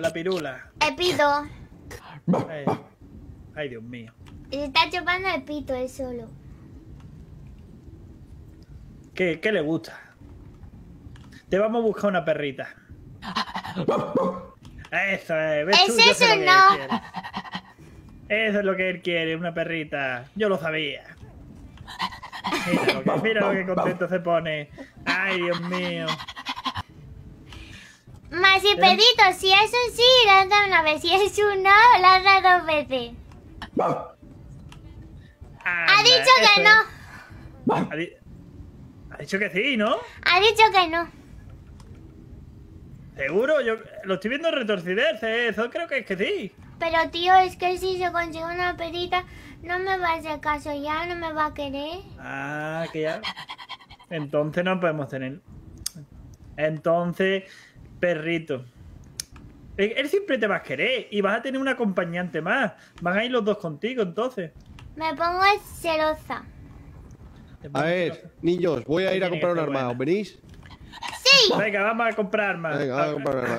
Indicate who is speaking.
Speaker 1: la pirula.
Speaker 2: El pito. Ay, Dios mío. Se está chupando el pito él solo.
Speaker 1: ¿Qué, ¿Qué le gusta? Te vamos a buscar una perrita. Eso es. Eh, ¿Ves ¿Es eso no? Eso es lo que él quiere, una perrita. Yo lo sabía. mira lo que contento se pone. Ay, Dios mío
Speaker 2: si Pedito, si es un sí, lanza una vez. Si es un no, lanza dos veces.
Speaker 1: ha dicho que
Speaker 2: no.
Speaker 1: Ha, dicho que sí, ¿no?
Speaker 2: Ha dicho que no.
Speaker 1: Seguro, yo lo estoy viendo retorciderse, eso creo que es que sí.
Speaker 2: Pero tío, es que si se consigue una pedita, no me va a hacer caso ya, no me va a querer.
Speaker 1: Ah, que ya. Entonces no podemos tener. Entonces, Perrito. E, él siempre te va a querer y vas a tener un acompañante más. Van a ir los dos contigo, entonces.
Speaker 2: Me pongo celosa.
Speaker 1: A ver, niños, voy a ir a comprar un armado. ¿Venís? Sí. Venga, vamos a comprar armas. Venga, vamos a comprar armas.